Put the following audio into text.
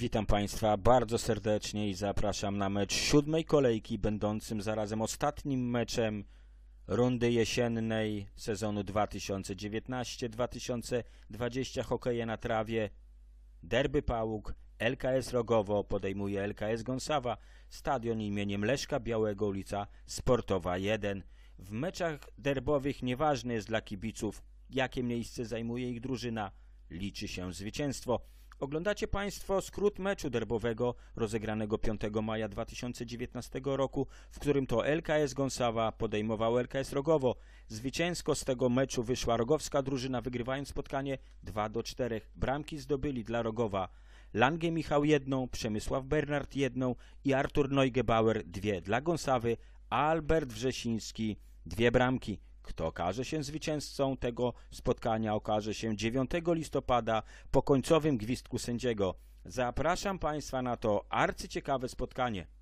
Witam Państwa bardzo serdecznie i zapraszam na mecz siódmej kolejki, będącym zarazem ostatnim meczem rundy jesiennej sezonu 2019-2020 hokeje na trawie. Derby Pałuk, LKS Rogowo podejmuje LKS Gąsawa, stadion imieniem Leszka Białego, ulica Sportowa 1. W meczach derbowych nieważne jest dla kibiców, jakie miejsce zajmuje ich drużyna, liczy się zwycięstwo. Oglądacie Państwo skrót meczu derbowego rozegranego 5 maja 2019 roku, w którym to LKS Gąsawa podejmował LKS Rogowo. Zwycięsko z tego meczu wyszła rogowska drużyna, wygrywając spotkanie 2 do 4. Bramki zdobyli dla Rogowa. Lange Michał jedną, Przemysław Bernard jedną i Artur Neugebauer dwie dla Gąsawy, a Albert Wrzesiński dwie bramki. Kto okaże się zwycięzcą tego spotkania, okaże się 9 listopada po końcowym gwizdku sędziego. Zapraszam Państwa na to arcyciekawe spotkanie.